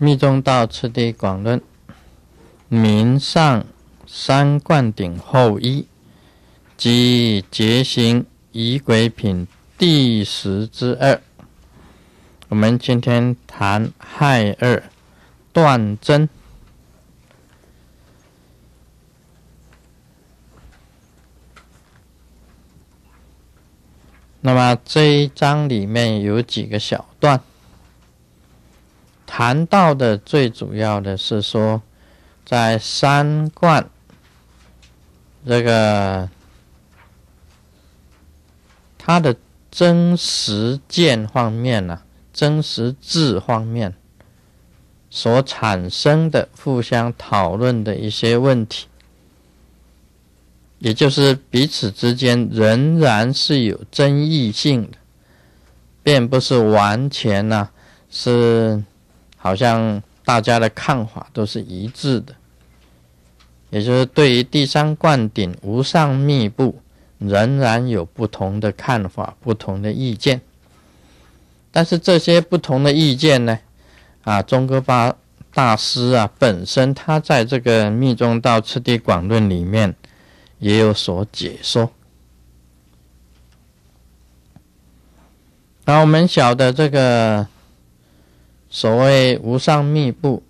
《密宗道次第广论》明上三灌顶后一即结行仪轨品第十之二，我们今天谈害二断真。那么这一章里面有几个小段？谈到的最主要的是说，在三观这个它的真实见方面呢，真实智方面所产生的互相讨论的一些问题，也就是彼此之间仍然是有争议性的，并不是完全呢是。好像大家的看法都是一致的，也就是对于第三灌顶无上密部，仍然有不同的看法、不同的意见。但是这些不同的意见呢，啊，宗哥巴大师啊，本身他在这个《密宗道次第广论》里面也有所解说。然后我们晓得这个。所谓无上密布，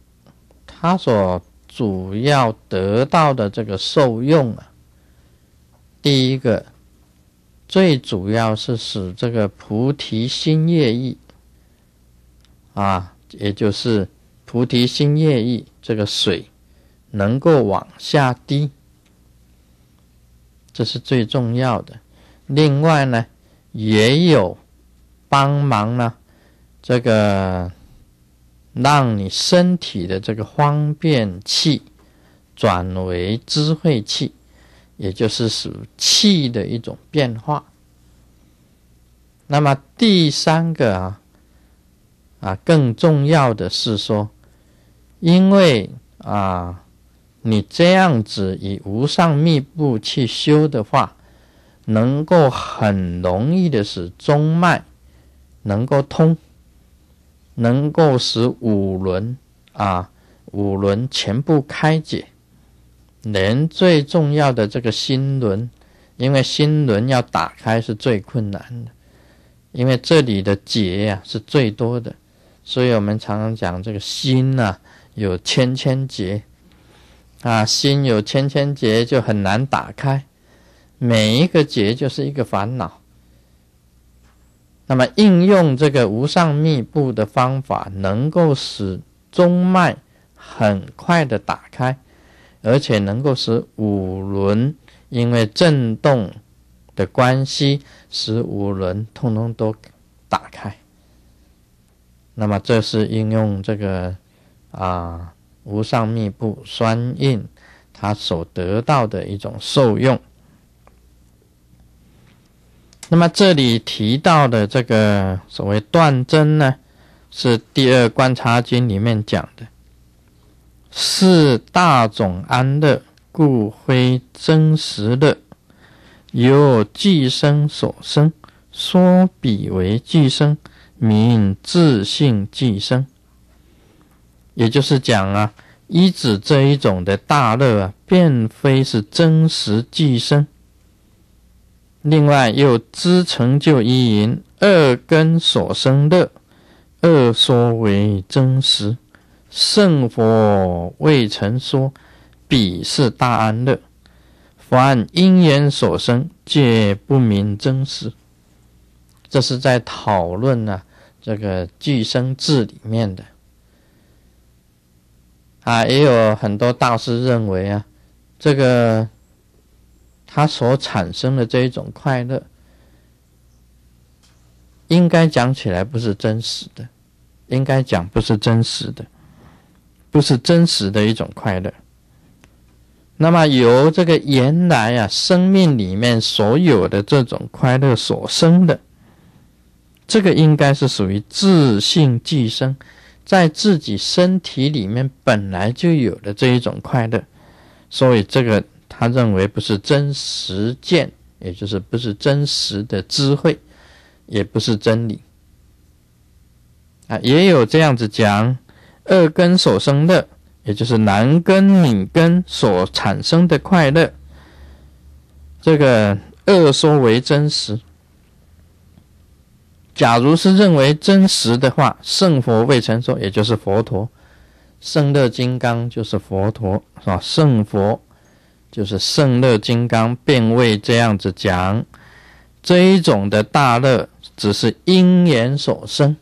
他所主要得到的这个受用啊，第一个最主要是使这个菩提心业意啊，也就是菩提心业意这个水能够往下滴，这是最重要的。另外呢，也有帮忙呢，这个。让你身体的这个方便气转为智慧气，也就是属气的一种变化。那么第三个啊，啊，更重要的是说，因为啊，你这样子以无上密布去修的话，能够很容易的使中脉能够通。能够使五轮啊五轮全部开解，连最重要的这个心轮，因为心轮要打开是最困难的，因为这里的结呀是最多的，所以我们常常讲这个心呐有千千结，啊心有千千结就很难打开，每一个结就是一个烦恼。那么应用这个无上密布的方法，能够使中脉很快的打开，而且能够使五轮，因为震动的关系，使五轮通通都打开。那么这是应用这个啊无上密布酸印，它所得到的一种受用。那么这里提到的这个所谓断真呢，是第二观察经里面讲的，四大种安乐故非真实乐，由寄生所生，说彼为寄生，名自性寄生。也就是讲啊，一指这一种的大乐啊，并非是真实寄生。另外，又知成就一因二根所生乐，二说为真实，圣佛未曾说，彼是大安乐。凡因缘所生，皆不明真实。这是在讨论呢，这个俱生智里面的。啊，也有很多大师认为啊，这个。他所产生的这一种快乐，应该讲起来不是真实的，应该讲不是真实的，不是真实的一种快乐。那么由这个原来啊生命里面所有的这种快乐所生的，这个应该是属于自信寄生，在自己身体里面本来就有的这一种快乐，所以这个。他认为不是真实见，也就是不是真实的智慧，也不是真理啊。也有这样子讲，二根所生乐，也就是男根女根所产生的快乐，这个二说为真实。假如是认为真实的话，圣佛未成说，也就是佛陀，圣乐金刚就是佛陀，是吧？圣佛。就是圣乐金刚并未这样子讲，这一种的大乐只是因缘所生，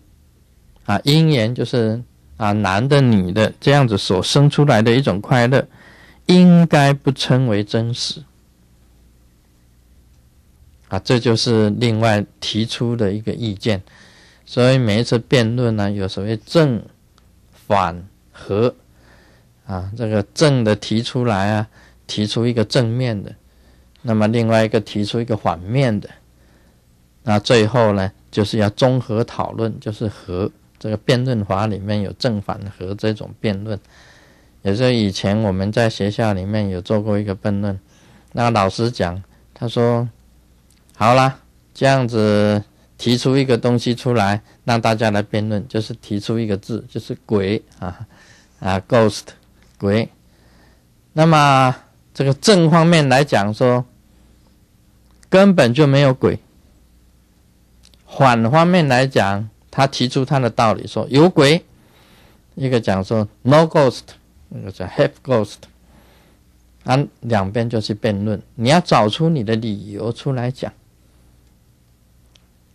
啊，因缘就是啊男的女的这样子所生出来的一种快乐，应该不称为真实，啊，这就是另外提出的一个意见。所以每一次辩论呢，有所谓正、反、和，啊，这个正的提出来啊。提出一个正面的，那么另外一个提出一个反面的，那最后呢，就是要综合讨论，就是和这个辩论法里面有正反和这种辩论。也是以前我们在学校里面有做过一个辩论，那老师讲，他说：“好啦，这样子提出一个东西出来，让大家来辩论，就是提出一个字，就是鬼啊啊，ghost 鬼，那么。”这个正方面来讲，说根本就没有鬼；反方面来讲，他提出他的道理，说有鬼。一个讲说 no ghost，那个叫 have ghost。啊，两边就是辩论，你要找出你的理由出来讲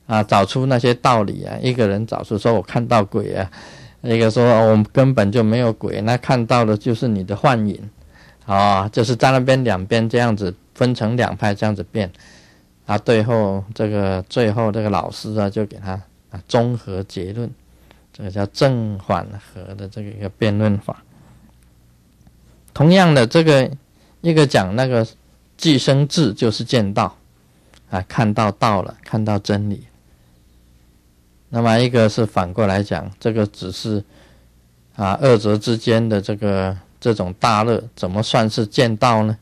啊，找出那些道理啊。一个人找出说，我看到鬼啊；一个说，我们根本就没有鬼，那看到的就是你的幻影。啊，就是在那边两边这样子分成两派这样子辩，啊，最后这个最后这个老师啊就给他啊综合结论，这个叫正缓和的这个一个辩论法。同样的，这个一个讲那个寄生智就是见到，啊，看到道了，看到真理。那么一个是反过来讲，这个只是啊二者之间的这个。这种大乐怎么算是见到呢？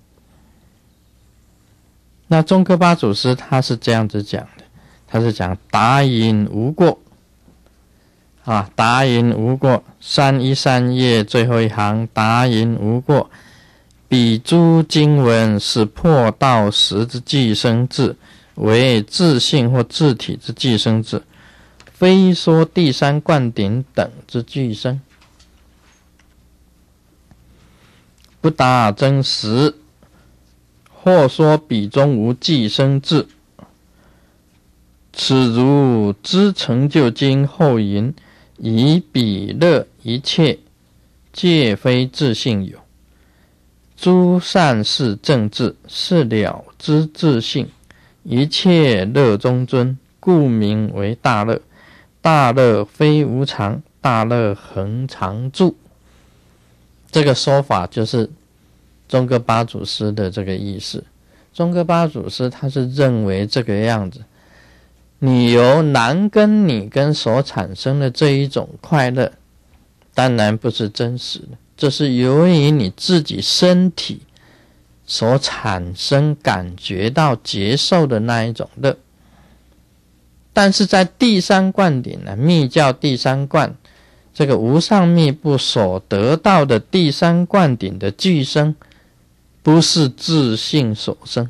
那中科巴祖师他是这样子讲的，他是讲达隐无过啊，达隐无过，三一三页最后一行，达隐无过，彼诸经文是破道时之寄生智，为自性或自体之寄生智，非说第三灌顶等之寄生。不达真实，或说彼中无寄生智。此如知成就今后云：以彼乐一切皆非自性有，诸善事正智是了知自性，一切乐中尊，故名为大乐。大乐非无常，大乐恒常住。这个说法就是宗喀巴祖师的这个意思。宗喀巴祖师他是认为这个样子：你由男跟女跟所产生的这一种快乐，当然不是真实的，这是由于你自己身体所产生感觉到接受的那一种乐。但是在第三观顶呢，密教第三观。这个无上密布所得到的第三灌顶的具生，不是自信所生。